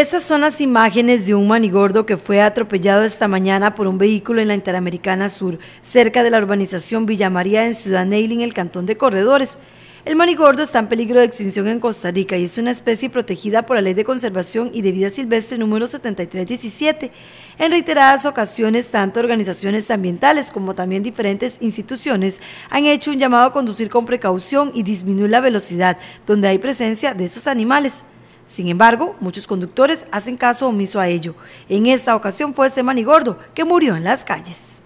Estas son las imágenes de un manigordo que fue atropellado esta mañana por un vehículo en la Interamericana Sur, cerca de la urbanización Villa María en Ciudad Neil, en el cantón de Corredores. El manigordo está en peligro de extinción en Costa Rica y es una especie protegida por la Ley de Conservación y de Vida Silvestre número 7317. En reiteradas ocasiones, tanto organizaciones ambientales como también diferentes instituciones han hecho un llamado a conducir con precaución y disminuir la velocidad donde hay presencia de esos animales. Sin embargo, muchos conductores hacen caso omiso a ello. En esta ocasión fue Semanigordo este manigordo que murió en las calles.